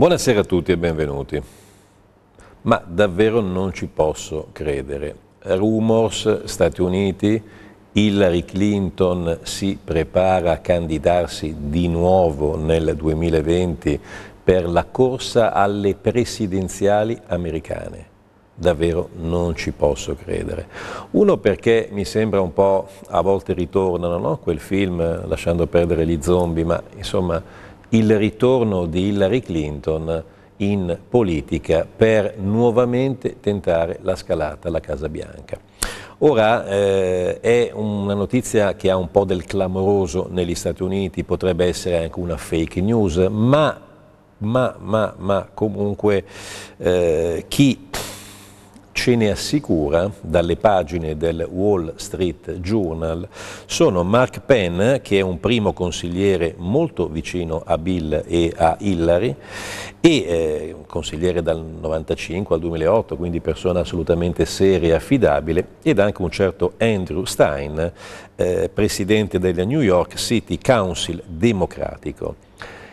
Buonasera a tutti e benvenuti. Ma davvero non ci posso credere. Rumors, Stati Uniti, Hillary Clinton si prepara a candidarsi di nuovo nel 2020 per la corsa alle presidenziali americane. Davvero non ci posso credere. Uno perché mi sembra un po' a volte ritornano no? quel film, lasciando perdere gli zombie, ma insomma il ritorno di Hillary Clinton in politica per nuovamente tentare la scalata alla Casa Bianca. Ora eh, è una notizia che ha un po' del clamoroso negli Stati Uniti, potrebbe essere anche una fake news, ma, ma, ma, ma comunque eh, chi ce ne assicura dalle pagine del Wall Street Journal sono Mark Penn, che è un primo consigliere molto vicino a Bill e a Hillary, e eh, consigliere dal 1995 al 2008, quindi persona assolutamente seria e affidabile, ed anche un certo Andrew Stein, eh, presidente del New York City Council democratico.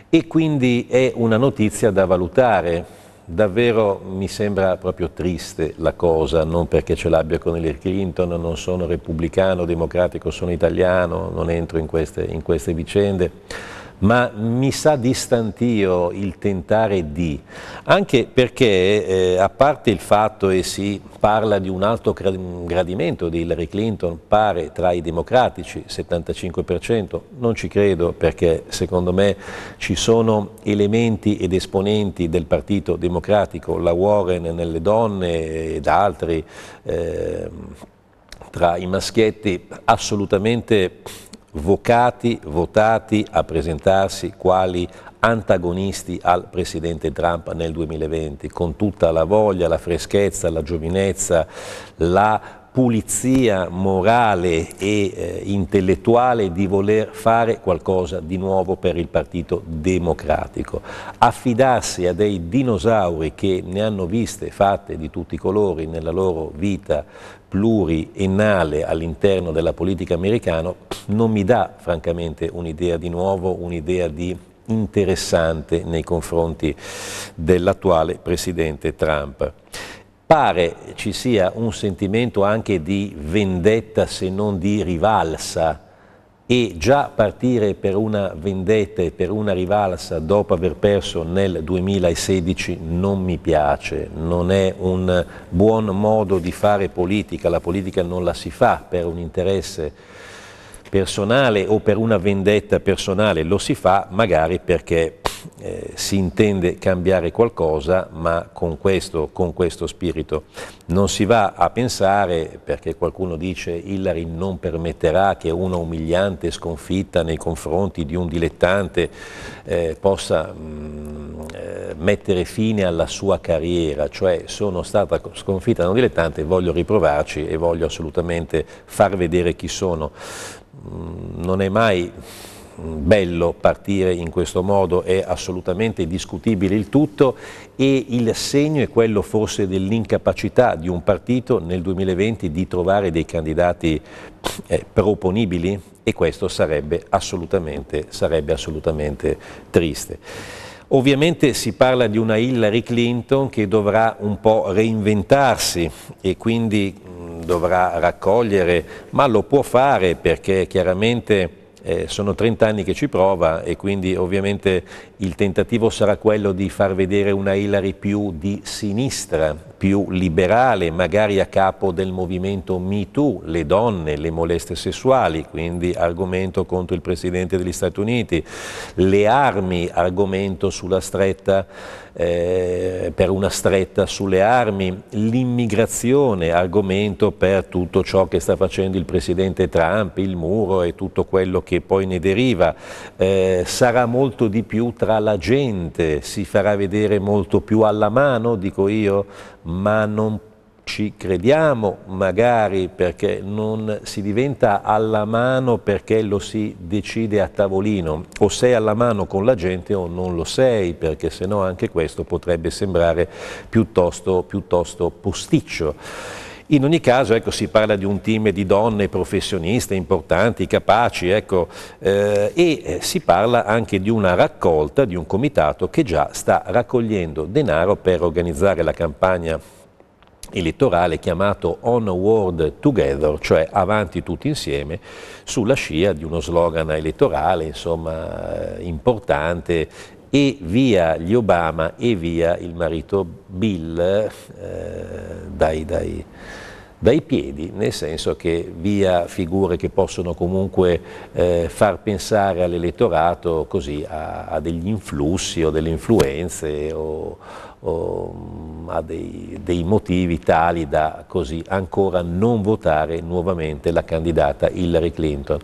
E quindi è una notizia da valutare davvero mi sembra proprio triste la cosa, non perché ce l'abbia con Hillary Clinton, non sono repubblicano, democratico, sono italiano, non entro in queste, in queste vicende ma mi sa distantio il tentare di, anche perché eh, a parte il fatto che si parla di un alto gradimento di Hillary Clinton, pare tra i democratici 75%, non ci credo perché secondo me ci sono elementi ed esponenti del Partito Democratico, la Warren nelle donne ed altri eh, tra i maschietti assolutamente vocati, votati a presentarsi quali antagonisti al presidente Trump nel 2020, con tutta la voglia, la freschezza, la giovinezza, la pulizia morale e eh, intellettuale di voler fare qualcosa di nuovo per il Partito Democratico. Affidarsi a dei dinosauri che ne hanno viste fatte di tutti i colori nella loro vita pluriennale all'interno della politica americana non mi dà francamente un'idea di nuovo, un'idea di interessante nei confronti dell'attuale presidente Trump. Pare ci sia un sentimento anche di vendetta se non di rivalsa e già partire per una vendetta e per una rivalsa dopo aver perso nel 2016 non mi piace, non è un buon modo di fare politica, la politica non la si fa per un interesse personale o per una vendetta personale lo si fa magari perché eh, si intende cambiare qualcosa, ma con questo, con questo, spirito. Non si va a pensare, perché qualcuno dice Hillary non permetterà che una umiliante sconfitta nei confronti di un dilettante eh, possa mh, mm, eh, mettere fine alla sua carriera, cioè sono stata sconfitta da un dilettante, voglio riprovarci e voglio assolutamente far vedere chi sono. Mm, non è mai bello partire in questo modo, è assolutamente discutibile il tutto e il segno è quello forse dell'incapacità di un partito nel 2020 di trovare dei candidati eh, proponibili e questo sarebbe assolutamente, sarebbe assolutamente triste. Ovviamente si parla di una Hillary Clinton che dovrà un po' reinventarsi e quindi dovrà raccogliere, ma lo può fare perché chiaramente eh, sono 30 anni che ci prova e quindi ovviamente il tentativo sarà quello di far vedere una Hillary più di sinistra, più liberale, magari a capo del movimento MeToo, le donne, le moleste sessuali, quindi argomento contro il Presidente degli Stati Uniti, le armi, argomento sulla stretta, eh, per una stretta sulle armi, l'immigrazione, argomento per tutto ciò che sta facendo il Presidente Trump, il muro e tutto quello che che poi ne deriva, eh, sarà molto di più tra la gente, si farà vedere molto più alla mano, dico io, ma non ci crediamo magari perché non si diventa alla mano perché lo si decide a tavolino o sei alla mano con la gente o non lo sei perché sennò anche questo potrebbe sembrare piuttosto, piuttosto posticcio. In ogni caso ecco, si parla di un team di donne professioniste importanti, capaci ecco, eh, e eh, si parla anche di una raccolta, di un comitato che già sta raccogliendo denaro per organizzare la campagna elettorale chiamato Onward Together, cioè avanti tutti insieme, sulla scia di uno slogan elettorale insomma, eh, importante e via gli Obama e via il marito Bill eh, dai, dai, dai, piedi, nel senso che via figure che possono comunque eh, far pensare all'elettorato così a, a, degli influssi o delle influenze o, o mm, a dei, dei motivi tali da così ancora non votare nuovamente la candidata Hillary Clinton.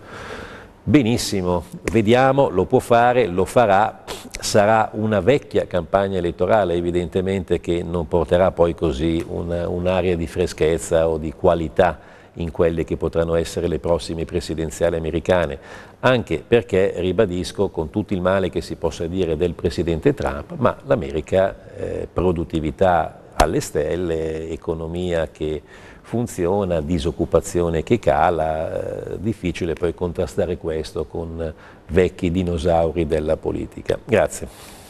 Benissimo, vediamo, lo può fare, lo farà, sarà una vecchia campagna elettorale, evidentemente che non porterà poi così un'area un di freschezza o di qualità in quelle che potranno essere le prossime presidenziali americane, anche perché, ribadisco, con tutto il male che si possa dire del presidente Trump, ma l'America eh, produttività alle stelle, economia che funziona, disoccupazione che cala, eh, difficile poi contrastare questo con vecchi dinosauri della politica. Grazie.